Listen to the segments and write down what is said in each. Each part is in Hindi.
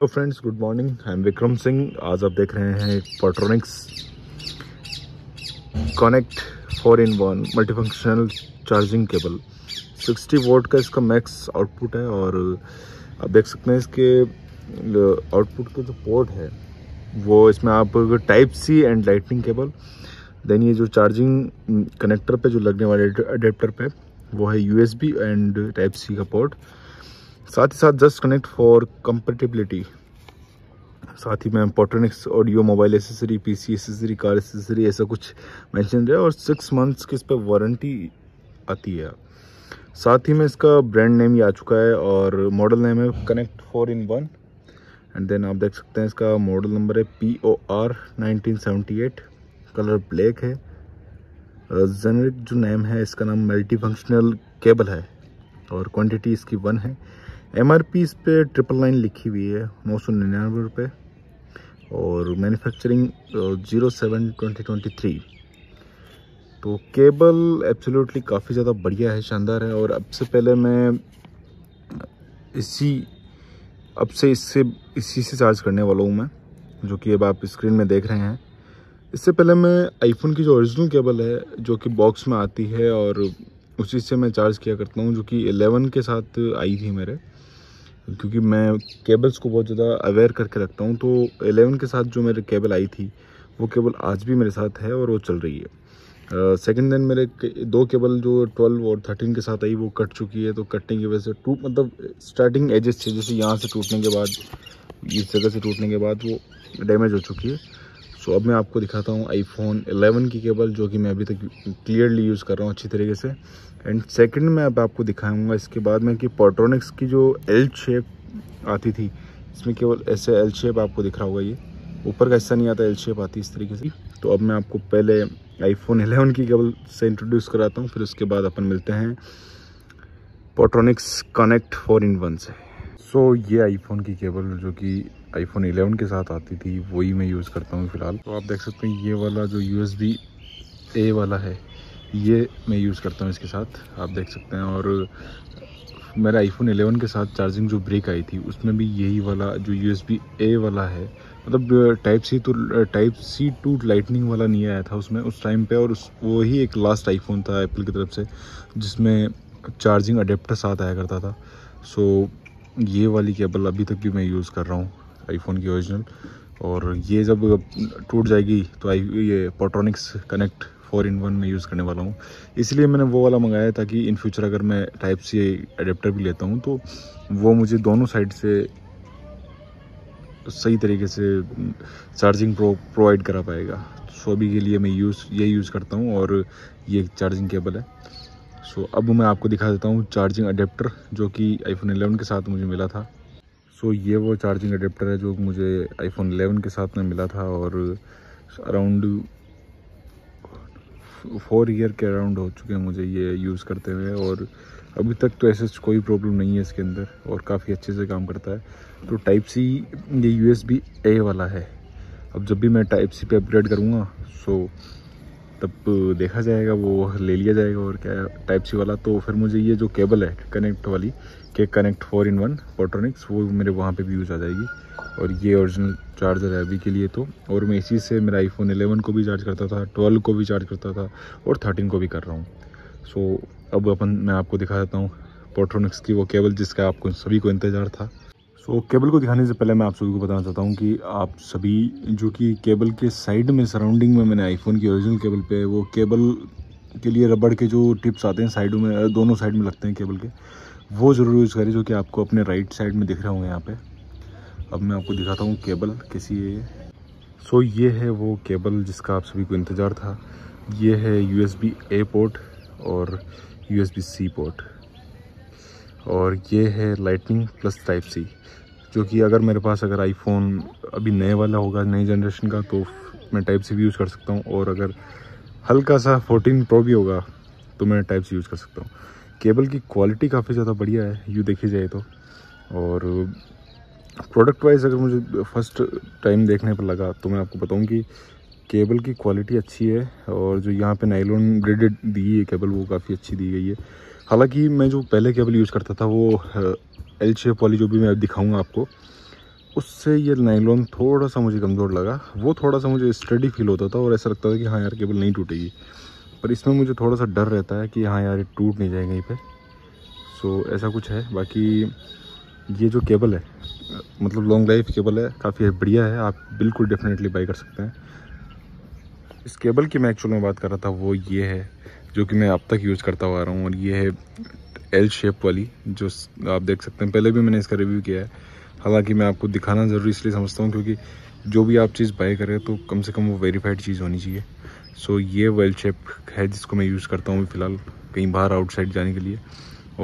hello friends good morning I am Vikram Singh आज आप देख रहे हैं Portronics connect four in one multifunctional charging cable 60 volt का इसका मैक्स आउटपुट है और आप देख सकते हैं इसके आउटपुट का जो पोर्ट है वो इसमें आप type C and lightning cable then ये जो चार्जिंग कनेक्टर पे जो लगने वाले अडेप्टर पे वो है यूएसबी एंड टाइप सी का पोर्ट साथ ही साथ जस्ट कनेक्ट फॉर कंपेटेबिलिटी साथ ही मैम Portronics audio mobile accessory PC accessory car accessory ऐसा कुछ मेंशन है और सिक्स मंथ्स की इस पर वारंटी आती है साथ ही में इसका ब्रांड नेम ही आ चुका है और मॉडल नेम है connect four in one and then आप देख सकते हैं इसका मॉडल नंबर है P O R nineteen seventy eight colour black है जेनरिक uh, जो नेम है इसका नाम मल्टी फंक्शनल केबल है और क्वान्टिटी इसकी वन है एम आर पी इस पर ट्रिपल नाइन लिखी हुई है नौ सौ निन्यानवे रुपये और manufacturing zero seven twenty twenty three तो केबल एब्सोल्युटली काफ़ी ज़्यादा बढ़िया है शानदार है और अब से पहले मैं इसी अब से इससे इसी से चार्ज करने वाला हूँ मैं जो कि अब आप स्क्रीन में देख रहे हैं इससे पहले मैं आईफोन की जो ओरिजिनल केबल है जो कि बॉक्स में आती है और उसी से मैं चार्ज किया करता हूँ जो कि 11 के साथ आई थी मेरे क्योंकि मैं केबल्स को बहुत ज़्यादा अवेयर करके रखता हूँ तो एलेवन के साथ जो मेरे केबल आई थी वो केबल आज भी मेरे साथ है और वो चल रही है सेकंड दिन मेरे दो केबल जो 12 और 13 के साथ आई वो कट चुकी है तो कटने की वजह से टूट मतलब स्टार्टिंग एजेस से जैसे यहाँ से टूटने के बाद इस जगह से टूटने के बाद वो डैमेज हो चुकी है सो अब मैं आपको दिखाता हूँ आईफोन 11 की केबल जो कि मैं अभी तक क्लियरली यूज़ कर रहा हूँ अच्छी तरीके से एंड सेकंड में अब आपको दिखाऊंगा इसके बाद में कि पोट्रॉनिक्स की जो एल शेप आती थी इसमें केवल ऐसे एल शेप आपको दिख रहा होगा ये ऊपर का हिस्सा नहीं आता एल शेप आती इस तरीके से तो अब मैं आपको पहले आईफोन एलेवन की केबल से इंट्रोड्यूस कराता हूँ फिर उसके बाद अपन मिलते हैं Portronics connect four in one से सो so, ये आईफोन की केबल जो कि आईफोन 11 के साथ आती थी वही मैं यूज़ करता हूँ फ़िलहाल तो आप देख सकते हैं ये वाला जो यू ए वाला है ये मैं यूज़ करता हूँ इसके साथ आप देख सकते हैं और मेरा आईफोन 11 के साथ चार्जिंग जो ब्रेक आई थी उसमें भी यही वाला जो यू ए वाला है मतलब टाइप सी तो टाइप सी टू लाइटनिंग वाला नहीं आया था उसमें उस टाइम पे और उस वो ही एक लास्ट आईफोन था एप्पल की तरफ से जिसमें चार्जिंग अडेप्टर साथ आया करता था सो ये वाली केबल अभी तक भी मैं यूज़ कर रहा हूँ आईफोन की ओरिजिनल और ये जब टूट जाएगी तो आई ये Portronics connect four in one में यूज़ करने वाला हूँ इसलिए मैंने वो वाला मंगाया ताकि इन फ्यूचर अगर मैं टाइप सी अडेप्टर भी लेता हूँ तो वो मुझे दोनों साइड से सही तरीके से चार्जिंग प्रो प्रोवाइड करा पाएगा सो अभी के लिए मैं यूज़ ये यूज़ करता हूँ और ये चार्जिंग केबल है सो अब मैं आपको दिखा देता हूँ चार्जिंग अडेप्टर जो कि आईफोन 11 के साथ मुझे मिला था सो ये वो चार्जिंग अडेप्टर है जो मुझे आईफोन 11 के साथ में मिला था और अराउंड फोर ईयर के अराउंड हो चुके हैं मुझे ये यूज़ करते हुए और अभी तक तो ऐसे कोई प्रॉब्लम नहीं है इसके अंदर और काफ़ी अच्छे से काम करता है तो टाइप सी ये यू ए वाला है अब जब भी मैं टाइप सी पे अपग्रेड करूँगा सो तब देखा जाएगा वो ले लिया जाएगा और क्या टाइप सी वाला तो फिर मुझे ये जो केबल है कनेक्ट वाली के connect four in one Portronics वो मेरे वहाँ पे भी यूज़ आ जाएगी और ये ओरिजिनल चार्जर है अभी के लिए तो और मैं इसी से मेरा आईफोन 11 को भी चार्ज करता था 12 को भी चार्ज करता था और 13 को भी कर रहा हूँ सो so, अब अपन मैं आपको दिखा देता हूँ पोट्रॉनिक्स की वो केबल जिसका आपको सभी को इंतज़ार था सो so, केबल को दिखाने से पहले मैं आप सभी को बताना चाहता हूँ कि आप सभी जो कि केबल के साइड में सराउंडिंग में मैंने आईफोन की ओरिजिनल केबल पर वो केबल के लिए रबड़ के जो टिप्स आते हैं साइडों में दोनों साइड में लगते हैं केबल के वो ज़रूर यूज़ करें जो कि आपको अपने राइट साइड में दिख रहे होंगे यहाँ पे अब मैं आपको दिखाता हूँ केबल कैसी है सो so, ये है वो केबल जिसका आप सभी को इंतज़ार था ये है U S B A port और U S B C port और ये है लाइटनिंग प्लस टाइप सी जो कि अगर मेरे पास अगर आईफोन अभी नए वाला होगा नई जनरेशन का तो मैं टाइप सी भी यूज़ कर सकता हूँ और अगर हल्का सा 14 प्रो भी होगा तो मैं टाइप सी यूज़ कर सकता हूँ केबल की क्वालिटी काफ़ी ज़्यादा बढ़िया है यूँ देखी जाए तो और प्रोडक्ट वाइज अगर मुझे फर्स्ट टाइम देखने पर लगा तो मैं आपको बताऊँ कि केबल की क्वालिटी अच्छी है और जो यहाँ पे नाइलोन ग्रेडेड दी है केबल वो काफ़ी अच्छी दी गई है हालांकि मैं जो पहले केबल यूज़ करता था वो एल शेप वाली जो भी मैं दिखाऊँगा आपको उससे ये नाइलोन थोड़ा सा मुझे कमज़ोर लगा वो थोड़ा सा मुझे स्टडी फील होता था और ऐसा लगता था कि हाँ यार केबल नहीं टूटेगी पर इसमें मुझे थोड़ा सा डर रहता है कि हाँ यार ये टूट नहीं जाए कहीं पे सो ऐसा कुछ है बाकी ये जो केबल है मतलब लॉन्ग लाइफ केबल है काफ़ी बढ़िया है आप बिल्कुल डेफिनेटली बाई कर सकते हैं इस केबल की मैं एक्चुअल में बात कर रहा था वो ये है जो कि मैं अब तक यूज़ करता हुआ आ रहा हूँ और ये है एल शेप वाली जो आप देख सकते हैं पहले भी मैंने इसका रिव्यू किया है हालांकि मैं आपको दिखाना ज़रूरी इसलिए समझता हूँ क्योंकि जो भी आप चीज़ बाई करें तो कम से कम वो वेरीफाइड चीज़ होनी चाहिए सो ये वेल शेप है जिसको मैं यूज़ करता हूँ फ़िलहाल कहीं बाहर आउटसाइड जाने के लिए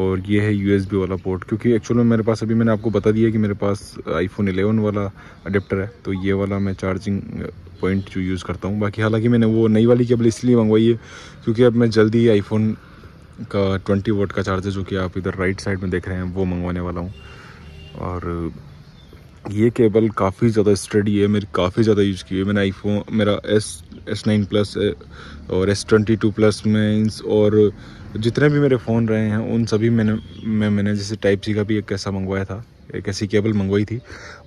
और ये है यू वाला पोर्ट क्योंकि एक्चुअल में मेरे पास अभी मैंने आपको बता दिया कि मेरे पास आईफोन 11 वाला अडेप्टर है तो ये वाला मैं चार्जिंग पॉइंट जो यूज़ करता हूँ बाकी हालांकि मैंने वो नई वाली केबल इसलिए मंगवाई है क्योंकि अब मैं जल्दी ही आईफोन का 20 वोट का चार्जर जो कि आप इधर राइट साइड में देख रहे हैं वो मंगवाने वाला हूँ और ये केबल काफ़ी ज़्यादा स्टडी है मेरी काफ़ी ज़्यादा यूज़ की है मैंने आईफोन मेरा एस एस नाइन प्लस और एस ट्वेंटी टू प्लस में और जितने भी मेरे फ़ोन रहे हैं उन सभी मैंने मैं मैंने जैसे टाइप सी का भी एक कैसा मंगवाया था एक ऐसी केबल मंगवाई थी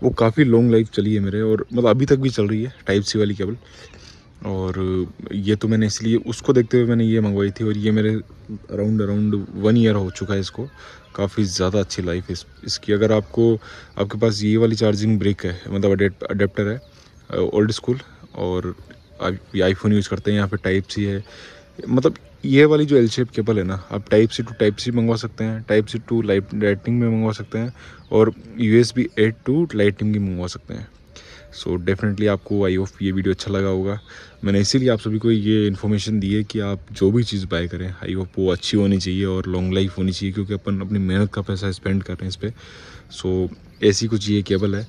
वो काफ़ी लॉन्ग लाइफ चली है मेरे और मतलब अभी तक भी चल रही है टाइप सी वाली केबल और ये तो मैंने इसलिए उसको देखते हुए मैंने ये मंगवाई थी और ये मेरे अराउंड अराउंड वन ईयर हो चुका है इसको काफ़ी ज़्यादा अच्छी लाइफ इस इसकी अगर आपको आपके पास ये वाली चार्जिंग ब्रेक है मतलब अडेप्टर है ओल्ड स्कूल और आप ये आईफोन यूज़ करते हैं यहाँ पे टाइप सी है मतलब ये वाली जो एल शेप केबल है ना आप type C to type C मंगवा सकते हैं type C to light lighting में मंगवा सकते हैं और U S B A to lighting भी मंगवा सकते हैं सो so, डेफिनेटली आपको आई होप ये वीडियो अच्छा लगा होगा मैंने इसीलिए आप सभी को ये इन्फॉर्मेशन दी है कि आप जो भी चीज़ बाय करें आई होप वो अच्छी होनी चाहिए और लॉन्ग लाइफ होनी चाहिए क्योंकि अपन अपनी मेहनत का पैसा स्पेंड कर रहे हैं इस पर सो so, ऐसी कुछ ये केबल है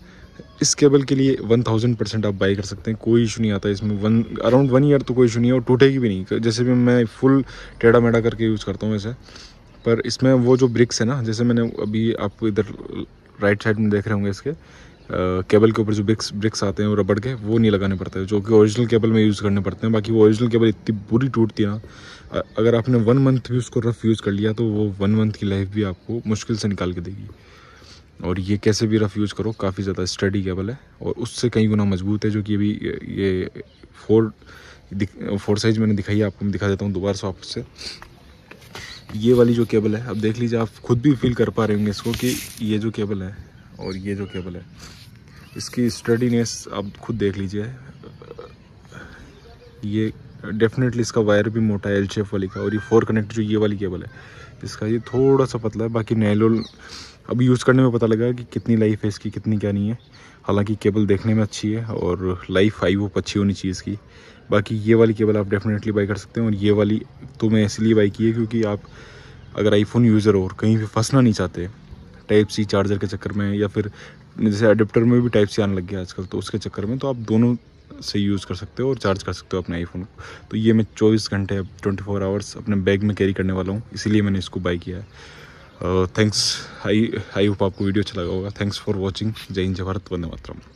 इस केबल के लिए वन थाउजेंड परसेंट आप बाई कर सकते हैं कोई इशू नहीं आता इसमें वन अराउंड वन ईयर तो कोई इशू नहीं है और टूटेगी भी नहीं जैसे भी मैं फुल टेढ़ा मेढ़ा करके यूज़ करता हूँ वैसे पर इसमें वो जो ब्रिक्स है ना जैसे मैंने अभी आप इधर राइट साइड में देख रहे होंगे इसके केबल के ऊपर जो ब्रिक्स ब्रिक्स आते हैं वो रबड़ के वो नहीं लगाने पड़ते जो कि ओरिजिनल केबल में यूज़ करने पड़ते हैं बाकी वो ओरिजिनल केबल इतनी बुरी टूटती है ना अगर आपने वन मंथ भी उसको रफ़ यूज़ कर लिया तो वो वन मंथ की लाइफ भी आपको मुश्किल से निकाल के देगी और ये कैसे भी रफ़ यूज़ करो काफ़ी ज़्यादा स्टडी केबल है और उससे कई गुना मजबूत है जो कि अभी ये फोर फोर साइज मैंने दिखाई है आपको मैं दिखा देता हूँ दोबारा से आपसे ये वाली जो केबल है अब देख लीजिए आप खुद भी फील कर पा रहे होंगे इसको कि ये जो केबल है और ये जो केबल है इसकी स्टडीनेस आप खुद देख लीजिए ये डेफिनेटली इसका वायर भी मोटा है एल शेप वाली का और ये फोर कनेक्ट जो ये वाली केबल है इसका ये थोड़ा सा पतला है बाकी नैलोल अभी यूज़ करने में पता लगा कि कितनी लाइफ है इसकी कितनी क्या नहीं है हालांकि केबल देखने में अच्छी है और लाइफ आई वो अच्छी होनी चाहिए इसकी बाकी ये वाली केबल आप डेफिनेटली बाई कर सकते हैं और ये वाली तो मैं इसलिए बाई की है क्योंकि आप अगर आईफोन यूज़र हो और कहीं भी फंसना नहीं चाहते टाइप सी चार्जर के चक्कर में या फिर जैसे अडेप्टर में भी टाइप सी आने लग गया आजकल तो उसके चक्कर में तो आप दोनों से यूज़ कर सकते हो और चार्ज कर सकते हो अपने आईफोन को तो ये मैं चौबीस घंटे ट्वेंटी फोर आवर्स अपने बैग में कैरी करने वाला हूँ इसीलिए मैंने इसको बाई किया है थैंक्स आई आई होप आपको वीडियो अच्छा लगा होगा थैंक्स फॉर वॉचिंग जय हिंद जय भारत वंदे मातरम